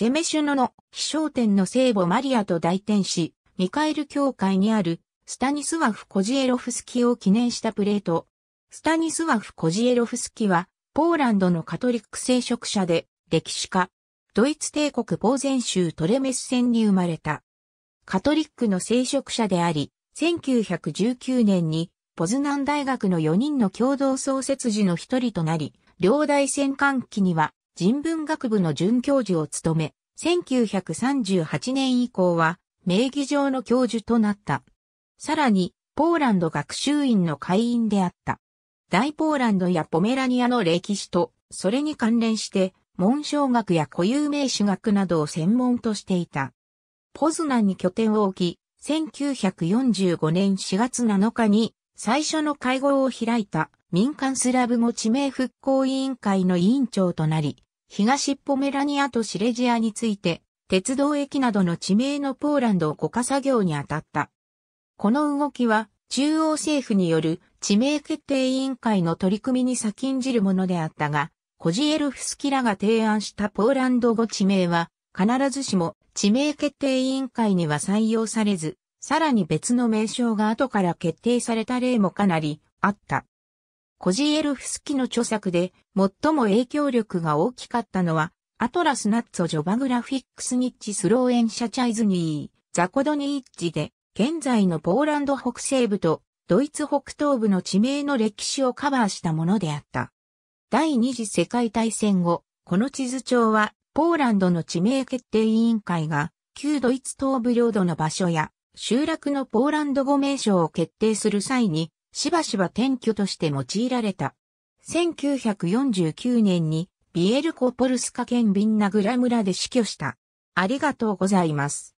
ジェメシュノの飛翔天の聖母マリアと大天使、ミカエル教会にあるスタニスワフ・コジエロフスキを記念したプレート。スタニスワフ・コジエロフスキは、ポーランドのカトリック聖職者で、歴史家、ドイツ帝国ポーゼン州トレメス戦に生まれた。カトリックの聖職者であり、1919年にポズナン大学の4人の共同創設時の一人となり、両大戦艦機には人文学部の准教授を務め、1938年以降は名義上の教授となった。さらに、ポーランド学習院の会員であった。大ポーランドやポメラニアの歴史と、それに関連して、文章学や固有名詞学などを専門としていた。ポズナンに拠点を置き、1945年4月7日に最初の会合を開いた民間スラブ語地名復興委員会の委員長となり、東ポメラニアとシレジアについて、鉄道駅などの地名のポーランドを固化作業に当たった。この動きは、中央政府による地名決定委員会の取り組みに先んじるものであったが、コジエルフスキラが提案したポーランド語地名は、必ずしも地名決定委員会には採用されず、さらに別の名称が後から決定された例もかなりあった。コジエルフスキの著作で最も影響力が大きかったのは、アトラスナッツォジョバグラフィックスニッチスローエンシャチャイズニー、ザコドニーッチで、現在のポーランド北西部とドイツ北東部の地名の歴史をカバーしたものであった。第二次世界大戦後、この地図帳はポーランドの地名決定委員会が旧ドイツ東部領土の場所や集落のポーランド語名称を決定する際に、しばしば転居として用いられた。1949年に、ビエルコポルスカ県ビンナグラ村で死去した。ありがとうございます。